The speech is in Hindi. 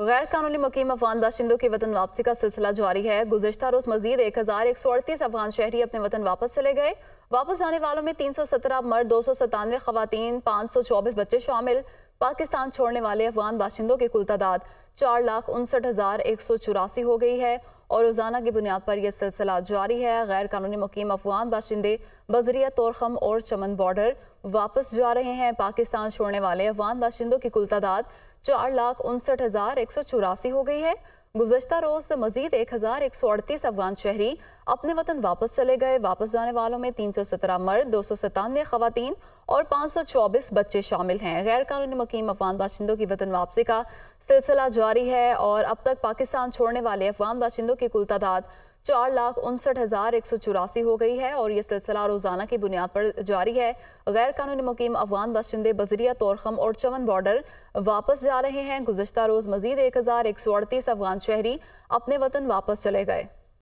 गैर कानूनी मुकीम अफगान बाशिंदों की वतन वापसी का सिलसिला जारी है गुजशत रोज मजीद एक हजार एक सौ अड़तीस अफगान शहरी अपने वतन वापस चले गए वापस जाने वालों में तीन सौ सत्रह मर्द दो सौ सतानवे खवतन पाँच सौ चौबीस बच्चे शामिल पाकिस्तान छोड़ने वाले अफगान बाशिंदों की कुल तादाद चार लाख उनसठ हज़ार एक सौ चौरासी हो गई है और रोज़ाना की बुनियाद पर यह सिलसिला जारी है गैर कानूनी मुकीम अफगान बाशिंदे बजरिया तोरखम और चमन बॉर्डर वापस जा रहे हैं पाकिस्तान छोड़ने वाले अफगान बाशिंदों की कुल तादाद चार लाख उनसठ हज़ार एक सौ चौरासी हो गई है गुजशत रोज़ मजीद एक हज़ार एक सौ अड़तीस अफगान शहरी अपने वतन वापस चले गए वापस जाने वालों में तीन सौ सत्रह मर्द दो सौ सतानवे खातन और पाँच सौ चौबीस बच्चे शामिल हैं गैर कानूनी मुकीम अफगान बाशिंदों की वतन वापसी का सिलसिला जारी है और अब तक पाकिस्तान छोड़ने वाले अफगान बाशिंदों की कुल तादाद चार लाख उनसठ हज़ार एक सौ चौरासी हो गई है और ये सिलसिला रोज़ाना की बुनियाद पर जारी है गैर कानूनी मुकीम अफगान बाशिंदे बजरिया तोरखम और चमन बॉर्डर वापस जा रहे हैं गुजशत रोज़ मजीद एक हज़ार एक सौ अड़तीस अफगान शहरी अपने वतन वापस चले गए